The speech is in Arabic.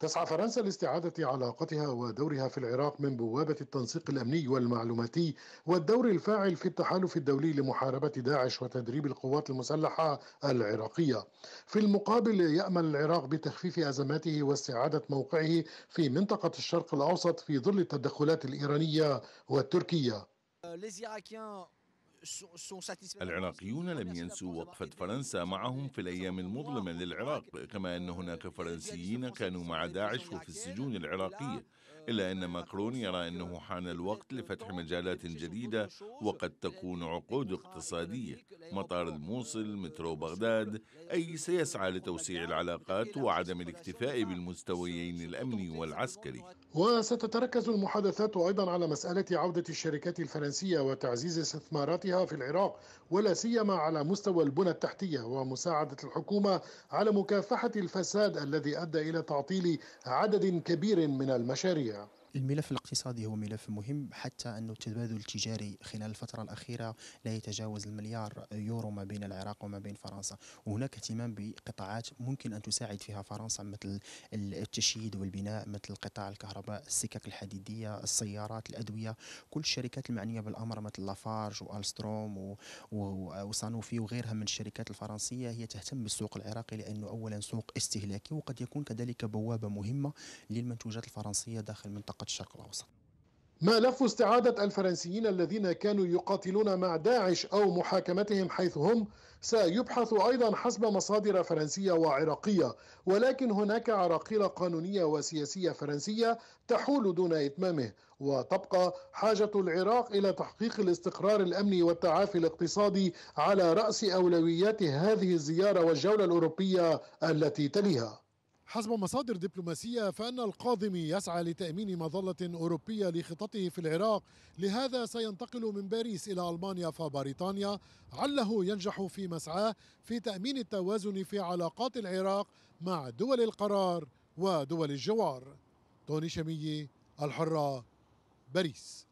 تسعى فرنسا لاستعادة علاقتها ودورها في العراق من بوابة التنسيق الأمني والمعلوماتي والدور الفاعل في التحالف الدولي لمحاربة داعش وتدريب القوات المسلحة العراقية. في المقابل يأمل العراق بتخفيف أزماته واستعادة موقعه في منطقة الشرق الأوسط في ظل التدخلات الإيرانية والتركية. العراقيون لم ينسوا وقفة فرنسا معهم في الأيام المظلمة للعراق كما أن هناك فرنسيين كانوا مع داعش وفي السجون العراقية آه، إلا أن ماكرون يرى أنه حان الوقت لفتح مجالات جديدة وقد تكون عقود اقتصادية مطار الموصل مترو بغداد أي سيسعى لتوسيع العلاقات وعدم الاكتفاء بالمستويين الأمني والعسكري وستتركز المحادثات أيضا على مسألة عودة الشركات الفرنسية وتعزيز استثماراتها وضعها في العراق ولا سيما على مستوى البنى التحتية ومساعدة الحكومة على مكافحة الفساد الذي أدى إلى تعطيل عدد كبير من المشاريع الملف الاقتصادي هو ملف مهم حتى أن التبادل التجاري خلال الفترة الأخيرة لا يتجاوز المليار يورو ما بين العراق وما بين فرنسا وهناك اهتمام بقطاعات ممكن أن تساعد فيها فرنسا مثل التشييد والبناء مثل قطاع الكهرباء السكك الحديدية السيارات الأدوية كل الشركات المعنية بالأمر مثل لافارج وألستروم وصانوفي وغيرها من الشركات الفرنسية هي تهتم بالسوق العراقي لأنه أولا سوق استهلاكي وقد يكون كذلك بوابة مهمة للمنتوجات الفرنسية داخل منطقة الشرق الاوسط. ملف استعادة الفرنسيين الذين كانوا يقاتلون مع داعش أو محاكمتهم حيث هم سيبحث أيضا حسب مصادر فرنسية وعراقية ولكن هناك عراقيل قانونية وسياسية فرنسية تحول دون إتمامه وتبقى حاجة العراق إلى تحقيق الاستقرار الأمني والتعافي الاقتصادي على رأس أولويات هذه الزيارة والجولة الأوروبية التي تليها حسب مصادر دبلوماسية فأن القاضمي يسعى لتأمين مظلة أوروبية لخططه في العراق لهذا سينتقل من باريس إلى ألمانيا فبريطانيا عله ينجح في مسعاه في تأمين التوازن في علاقات العراق مع دول القرار ودول الجوار توني شمية الحرة باريس